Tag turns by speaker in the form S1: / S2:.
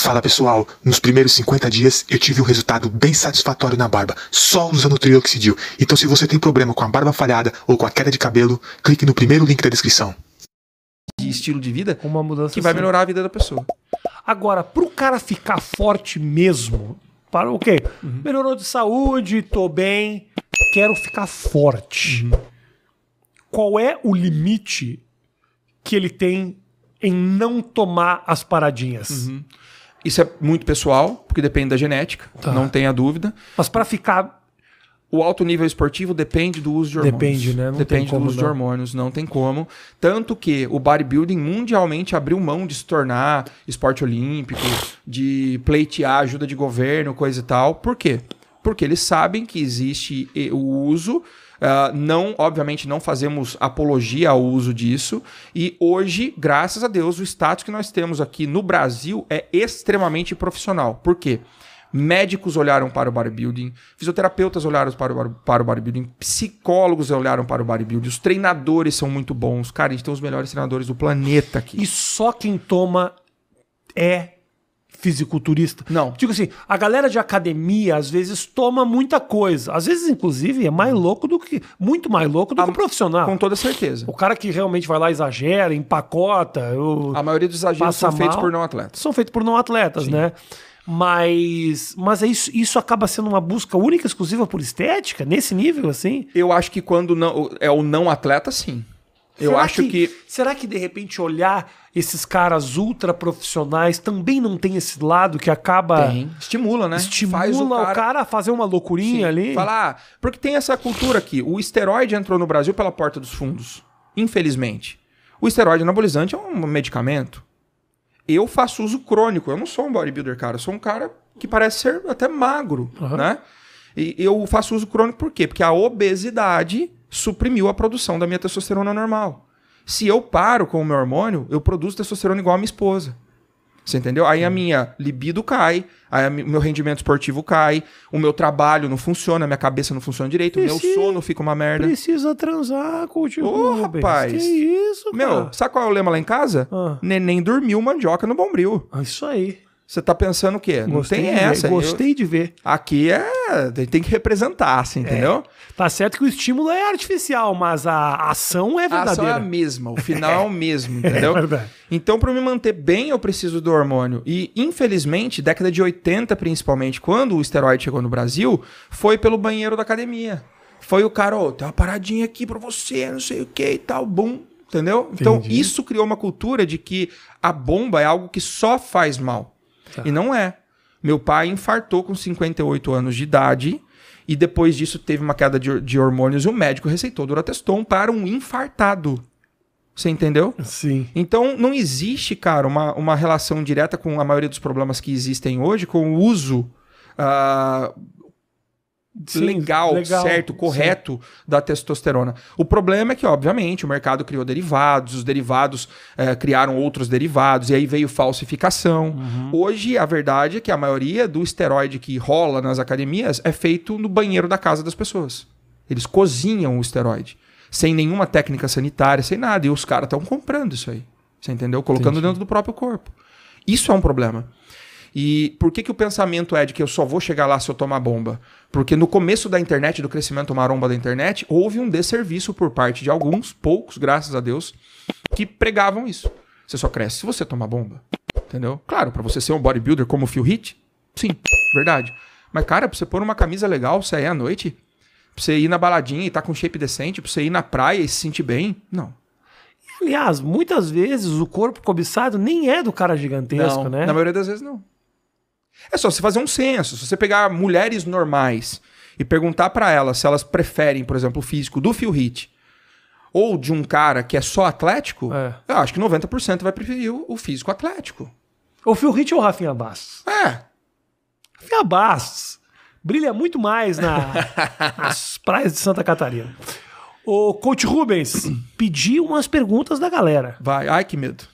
S1: Fala pessoal, nos primeiros 50 dias eu tive um resultado bem satisfatório na barba, só usando o trioxidil. Então se você tem problema com a barba falhada ou com a queda de cabelo, clique no primeiro link da descrição. De estilo de vida, uma mudança que vai assim. melhorar a vida da pessoa. Agora, pro cara ficar forte mesmo, para o quê? Uhum. Melhorou de saúde, tô bem, quero ficar forte. Uhum. Qual é o limite que ele tem em não tomar as paradinhas? Uhum. Isso é muito pessoal, porque depende da genética, tá. não tenha dúvida. Mas para ficar.
S2: O alto nível esportivo depende do uso de hormônios. Depende, né? Não depende do uso não. de hormônios, não tem como. Tanto que o bodybuilding mundialmente abriu mão de se tornar esporte olímpico, de pleitear ajuda de governo, coisa e tal. Por quê? Porque eles sabem que existe o uso Uh, não, obviamente, não fazemos apologia ao uso disso. E hoje, graças a Deus, o status que nós temos aqui no Brasil é extremamente profissional. Por quê? Médicos olharam para o bodybuilding, fisioterapeutas olharam para o, para o bodybuilding, psicólogos olharam para o bodybuilding, os treinadores são muito
S1: bons. Cara, a gente tem os melhores treinadores do planeta aqui. E só quem toma é fisiculturista. Não. Digo tipo assim, a galera de academia às vezes toma muita coisa. Às vezes, inclusive, é mais louco do que. Muito mais louco do a, que o profissional. Com toda certeza. O cara que realmente vai lá, exagera, empacota. a maioria dos exageros são mal, feitos por não atletas. São feitos por não atletas, Sim. né? Mas, mas é isso, isso acaba sendo uma busca única, exclusiva por estética, nesse nível, assim? Eu acho que quando não, é o não atleta, sim. Eu será acho que, que, Será que de repente olhar esses caras ultra profissionais também não tem esse lado que acaba. Tem. Estimula, né? Estimula Faz o, cara... o cara a fazer uma loucurinha Sim. ali? Falar. Ah, porque tem essa cultura aqui. O esteroide entrou no Brasil pela porta dos fundos.
S2: Infelizmente. O esteroide anabolizante é um medicamento. Eu faço uso crônico. Eu não sou um bodybuilder, cara. Eu sou um cara que parece ser até magro, uhum. né? E eu faço uso crônico por quê? Porque a obesidade suprimiu a produção da minha testosterona normal. Se eu paro com o meu hormônio, eu produzo testosterona igual a minha esposa. Você entendeu? Aí a minha libido cai, aí o meu rendimento esportivo cai, o meu trabalho não funciona, a minha cabeça não funciona direito, precisa, o meu
S1: sono fica uma merda. Precisa transar, cultivar. Ô, oh, rapaz. Que isso, cara. Meu,
S2: sabe qual é o lema lá em casa? Ah. Neném dormiu, mandioca no bombril. Ah, isso aí.
S1: Você tá pensando o quê? Não gostei tem essa. Ver, gostei eu, de ver. Aqui é. Tem que representar, assim, é. entendeu? É. Tá certo que o estímulo é artificial, mas a ação é verdadeira. A ação é a mesma, o final é o
S2: mesmo, é entendeu? É
S1: Então, para me manter bem, eu preciso do hormônio. E,
S2: infelizmente, década de 80, principalmente, quando o esteroide chegou no Brasil, foi pelo banheiro da academia. Foi o cara, ó, oh, tem uma paradinha aqui para você, não sei o que e tal, bum, entendeu? Então, Entendi. Então, isso criou uma cultura de que a bomba é algo que só faz mal. Tá. E não é. Meu pai infartou com 58 anos de idade e depois disso teve uma queda de, de hormônios e o médico receitou Durateston para um infartado. Você entendeu? Sim. Então não existe, cara, uma, uma relação direta com a maioria dos problemas que existem hoje com o uso. Uh, Sim, legal, legal, certo, correto sim. da testosterona. O problema é que, obviamente, o mercado criou derivados, os derivados é, criaram outros derivados, e aí veio falsificação. Uhum. Hoje, a verdade é que a maioria do esteroide que rola nas academias é feito no banheiro da casa das pessoas. Eles cozinham o esteroide, sem nenhuma técnica sanitária, sem nada, e os caras estão comprando isso aí. Você entendeu? Colocando dentro do próprio corpo. Isso é um problema. E por que, que o pensamento é de que eu só vou chegar lá se eu tomar bomba? Porque no começo da internet, do crescimento maromba da internet, houve um desserviço por parte de alguns, poucos, graças a Deus, que pregavam isso. Você só cresce se você tomar bomba. Entendeu? Claro, para você ser um bodybuilder como o Phil Heath, sim, verdade. Mas, cara, pra você pôr uma camisa legal, você é à noite, pra você ir na baladinha e tá com shape decente, pra você ir na praia e se sentir bem,
S1: não. Aliás, muitas vezes o corpo cobiçado nem é do cara gigantesco, não, né? Na maioria das vezes não. É só você fazer um censo. Se você pegar mulheres normais e
S2: perguntar para elas se elas preferem, por exemplo, o físico do Phil Heath ou de um cara que é
S1: só atlético, é. eu acho que 90% vai preferir o, físico atlético. O Phil Heath ou o Rafinha Bastos? É. Rafinha Bastos brilha muito mais na, nas praias de Santa Catarina. O Coach Rubens, pedi umas perguntas da galera. Vai, ai que medo.